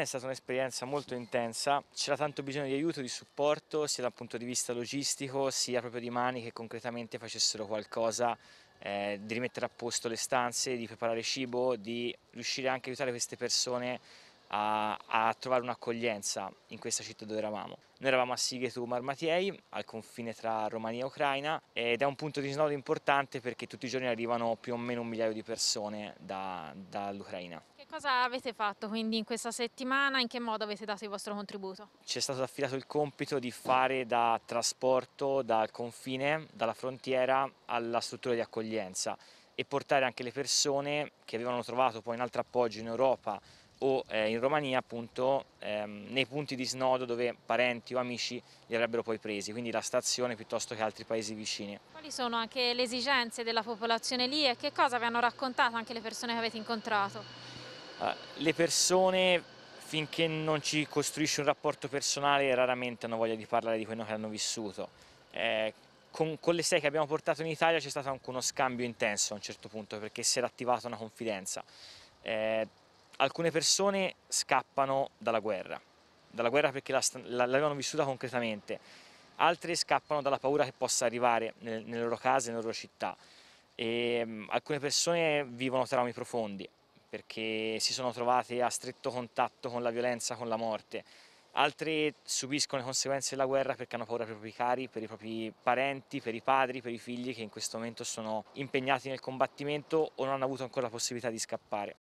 È stata un'esperienza molto intensa, c'era tanto bisogno di aiuto, di supporto, sia dal punto di vista logistico, sia proprio di mani che concretamente facessero qualcosa eh, di rimettere a posto le stanze, di preparare cibo, di riuscire anche a aiutare queste persone a, a trovare un'accoglienza in questa città dove eravamo. Noi eravamo a Sighetu Marmatiei, al confine tra Romania e Ucraina, ed è un punto di snodo importante perché tutti i giorni arrivano più o meno un migliaio di persone da, dall'Ucraina. Cosa avete fatto quindi in questa settimana? In che modo avete dato il vostro contributo? Ci è stato affidato il compito di fare da trasporto dal confine, dalla frontiera alla struttura di accoglienza e portare anche le persone che avevano trovato poi un altro appoggio in Europa o eh, in Romania appunto ehm, nei punti di snodo dove parenti o amici li avrebbero poi presi, quindi la stazione piuttosto che altri paesi vicini. Quali sono anche le esigenze della popolazione lì e che cosa vi hanno raccontato anche le persone che avete incontrato? Ah, le persone finché non ci costruisce un rapporto personale raramente hanno voglia di parlare di quello che hanno vissuto. Eh, con, con, le sei che abbiamo portato in Italia c'è stato anche uno scambio intenso a un certo punto perché si era attivata una confidenza. Eh, alcune persone scappano dalla guerra, dalla guerra perché l'avevano la, vissuta concretamente, altre scappano dalla paura che possa arrivare nel, nelle loro case, nelle loro città. E, ehm, mh, alcune persone vivono traumi profondi, perché si sono trovate a stretto contatto con la violenza, con la morte. Altre subiscono le conseguenze della guerra perché hanno paura per i propri cari, per i propri parenti, per i padri, per i figli che in questo momento sono impegnati nel combattimento o non hanno avuto ancora la possibilità di scappare.